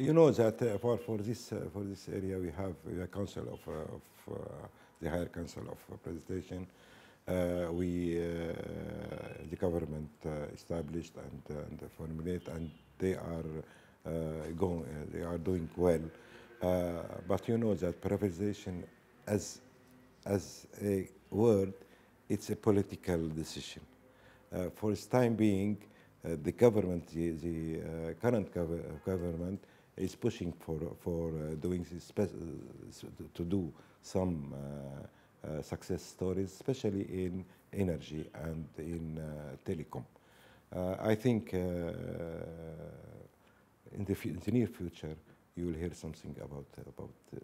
you know that uh, for for this uh, for this area we have the council of, uh, of uh, the higher council of uh, presentation. we the government established and, and formulate and they are going they are doing well. but you know that privatization as as a word, it's a political decision. for its time being, uh, the government, the, the uh, current gov government, is pushing for for uh, doing uh, to do some uh, success stories, especially in energy and in telecom. I think in the, in the near future you will hear something about about uh,